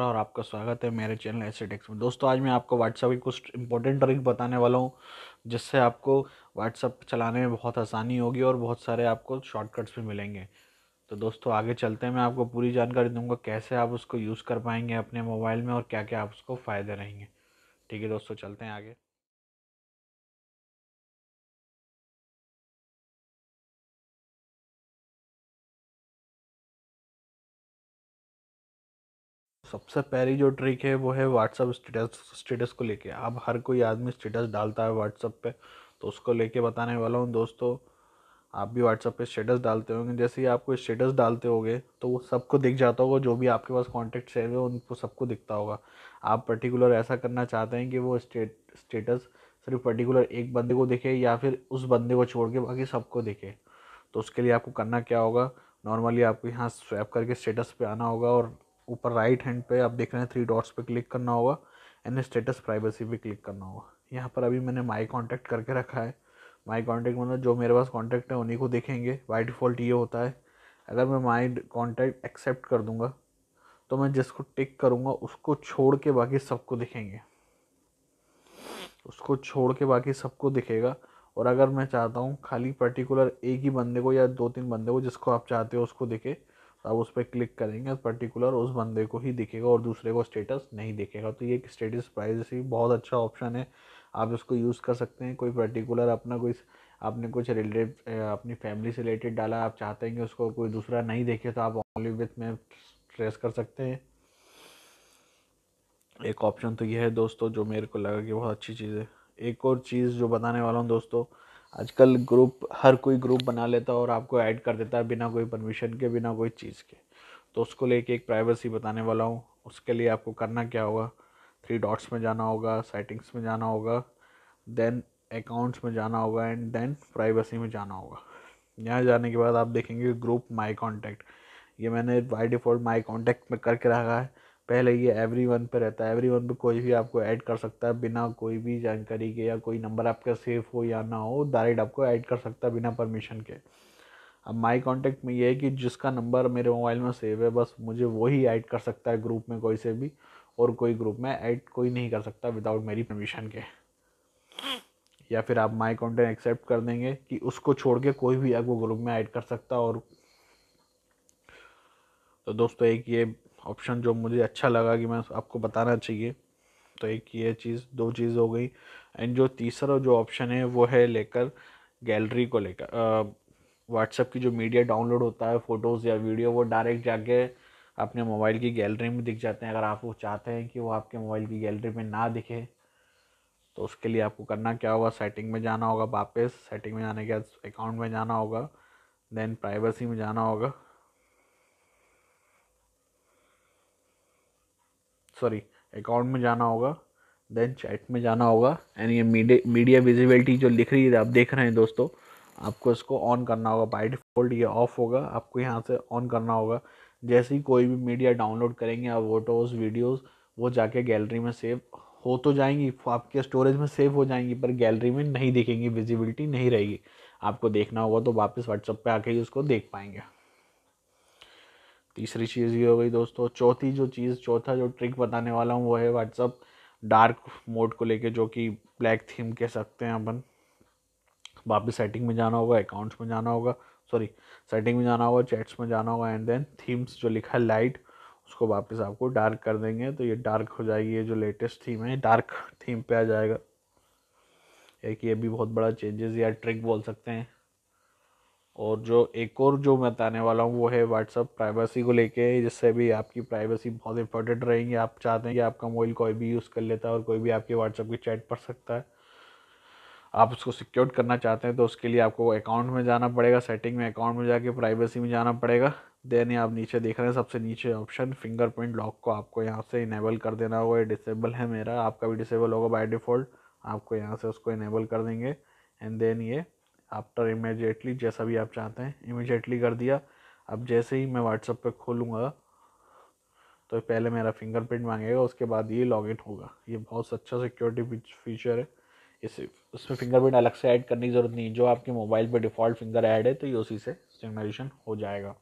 और आपका स्वागत है मेरे चैनल टेक्स में दोस्तों आज मैं आपको व्हाट्सअप की कुछ इंपॉर्टेंट ट्रिक बताने वाला हूँ जिससे आपको व्हाट्सअप चलाने में बहुत आसानी होगी और बहुत सारे आपको शॉर्टकट्स भी मिलेंगे तो दोस्तों आगे चलते हैं मैं आपको पूरी जानकारी दूंगा कैसे आप उसको यूज़ कर पाएंगे अपने मोबाइल में और क्या क्या आप उसको फ़ायदे रहेंगे ठीक है दोस्तों चलते हैं आगे सबसे पहली जो ट्रिक है वो है व्हाट्सअप स्टेटस स्टेटस को लेके अब हर कोई आदमी स्टेटस डालता है व्हाट्सअप पे तो उसको लेके बताने वाला हूँ दोस्तों आप भी व्हाट्सअप पे स्टेटस डालते होंगे जैसे ही आपको स्टेटस डालते होगे तो वो सबको दिख जाता होगा जो भी आपके पास कॉन्टेक्ट सेव है उनको सबको दिखता होगा आप पर्टिकुलर ऐसा करना चाहते हैं कि वो स्टेट स्टेटस सिर्फ पर्टिकुलर एक बंदे को दिखे या फिर उस बंदे को छोड़ के बाकी सबको दिखे तो उसके लिए आपको करना क्या होगा नॉर्मली आपको यहाँ स्वैप करके स्टेटस पे आना होगा और ऊपर राइट हैंड पे आप देख रहे हैं थ्री डॉट्स पे क्लिक करना होगा एंड स्टेटस प्राइवेसी पे क्लिक करना होगा यहाँ पर अभी मैंने माई कॉन्टैक्ट करके रखा है माई कॉन्टैक्ट मतलब जो मेरे पास कॉन्टैक्ट है उन्हीं को देखेंगे बाई डिफ़ॉल्ट ये होता है अगर मैं माई कॉन्टैक्ट एक्सेप्ट कर दूँगा तो मैं जिसको टिक करूँगा उसको छोड़ के बाकी सबको दिखेंगे उसको छोड़ के बाकी सबको दिखेगा और अगर मैं चाहता हूँ खाली पर्टिकुलर एक ही बंदे को या दो तीन बंदे को जिसको आप चाहते हो उसको दिखे आप उस पर क्लिक करेंगे पर्टिकुलर उस बंदे को ही दिखेगा और दूसरे को स्टेटस नहीं दिखेगा तो ये एक स्टेटस प्राइवेसी बहुत अच्छा ऑप्शन है आप इसको यूज़ कर सकते हैं कोई पर्टिकुलर अपना कोई आपने कुछ रिलेटेड अपनी फैमिली से रिलेटेड डाला आप चाहते हैं कि उसको कोई दूसरा नहीं देखे तो आप ओनली विथ में ट्रेस कर सकते हैं एक ऑप्शन तो यह है दोस्तों जो मेरे को लगा कि बहुत अच्छी चीज़ है एक और चीज़ जो बताने वाला हूँ दोस्तों आजकल ग्रुप हर कोई ग्रुप बना लेता है और आपको ऐड कर देता है बिना कोई परमिशन के बिना कोई चीज़ के तो उसको लेके एक प्राइवेसी बताने वाला हूँ उसके लिए आपको करना क्या होगा थ्री डॉट्स में जाना होगा सेटिंग्स में जाना होगा देन अकाउंट्स में जाना होगा एंड देन प्राइवेसी में जाना होगा यहाँ जाने के बाद आप देखेंगे ग्रुप माई कॉन्टैक्ट ये मैंने बाई डिफ़ॉल्ट माई कॉन्टैक्ट में करके रखा है पहले ये एवरी वन पर रहता है एवरी वन पर कोई भी आपको ऐड कर सकता है बिना कोई भी जानकारी के या कोई नंबर आपका सेफ हो या ना हो डायरेक्ट आपको ऐड कर सकता है बिना परमिशन के अब माय कांटेक्ट में ये है कि जिसका नंबर मेरे मोबाइल में सेव है बस मुझे वही ऐड कर सकता है ग्रुप में कोई से भी और कोई ग्रुप में ऐड कोई नहीं कर सकता विदाउट मेरी परमिशन के या फिर आप माई कॉन्टेंट एक्सेप्ट कर देंगे कि उसको छोड़ के कोई भी आपको ग्रुप में ऐड कर सकता और तो दोस्तों एक ये ऑप्शन जो मुझे अच्छा लगा कि मैं आपको बताना चाहिए तो एक ये चीज़ दो चीज़ हो गई एंड जो तीसरा जो ऑप्शन है वो है लेकर गैलरी को लेकर व्हाट्सएप की जो मीडिया डाउनलोड होता है फ़ोटोज़ या वीडियो वो डायरेक्ट जाके अपने मोबाइल की गैलरी में दिख जाते हैं अगर आप वो चाहते हैं कि वो आपके मोबाइल की गैलरी में ना दिखे तो उसके लिए आपको करना क्या होगा सेटिंग में जाना होगा वापस सेटिंग में जाने के बाद अकाउंट में जाना होगा देन प्राइवेसी में जाना होगा सॉरी अकाउंट में जाना होगा देन चैट में जाना होगा एंड ये मीडिया मीडिया विजिबिलिटी जो लिख रही है आप देख रहे हैं दोस्तों आपको इसको ऑन करना होगा बाई डिफ़ॉल्ट ये ऑफ़ होगा आपको यहाँ से ऑन करना होगा जैसे ही कोई भी मीडिया डाउनलोड करेंगे आप फोटोज़ वीडियोज़ वो जाके गैलरी में सेव हो तो जाएंगी आपके स्टोरेज में सेव हो जाएंगी पर गैलरी में नहीं दिखेंगी विजिबिलिटी नहीं रहेगी आपको देखना होगा तो वापस व्हाट्सअप पे आके ही उसको देख पाएंगे तीसरी चीज़ ये हो गई दोस्तों चौथी जो चीज़ चौथा जो ट्रिक बताने वाला हूँ वो है व्हाट्सअप डार्क मोड को लेके जो कि ब्लैक थीम कह सकते हैं अपन वापस सेटिंग में जाना होगा अकाउंट्स में जाना होगा सॉरी सेटिंग में जाना होगा चैट्स में जाना होगा एंड देन थीम्स जो लिखा है लाइट उसको वापस आपको डार्क कर देंगे तो ये डार्क हो जाएगी ये जो लेटेस्ट थीम है डार्क थीम पे आ जाएगा एक ये भी बहुत बड़ा चेंजेस या ट्रिक बोल सकते हैं और जो एक और जो मैं बताने वाला हूँ वो है व्हाट्सअप प्राइवेसी को लेके जिससे भी आपकी प्राइवेसी बहुत इंपॉर्टेंट रहेंगी आप चाहते हैं कि आपका मोबाइल कोई भी यूज़ कर लेता है और कोई भी आपके व्हाट्सअप की चैट पढ़ सकता है आप उसको सिक्योर करना चाहते हैं तो उसके लिए आपको अकाउंट में जाना पड़ेगा सेटिंग में अकाउंट में जाके प्राइवेसी में जाना पड़ेगा देन आप नीचे देख रहे हैं सबसे नीचे ऑप्शन फिंगरप्रिंट लॉक को आपको यहाँ से इनेबल कर देना होगा ये डिसेबल है मेरा आपका भी डिसेबल होगा बाय डिफ़ॉल्ट आपको यहाँ से उसको इनेबल कर देंगे एंड देन ये आफ्टर इमेजिएटली जैसा भी आप चाहते हैं इमेजिएटली कर दिया अब जैसे ही मैं व्हाट्सअप पे खोलूँगा तो पहले मेरा फिंगरप्रिंट मांगेगा उसके बाद ये लॉगिन होगा ये बहुत अच्छा सिक्योरिटी फीचर है इस उसमें फिंगरप्रिंट अलग से ऐड करने की ज़रूरत नहीं जो आपके मोबाइल पर डिफ़ॉल्ट फिंगर ऐड है तो ये उसी से सिग्नलाइजेशन हो जाएगा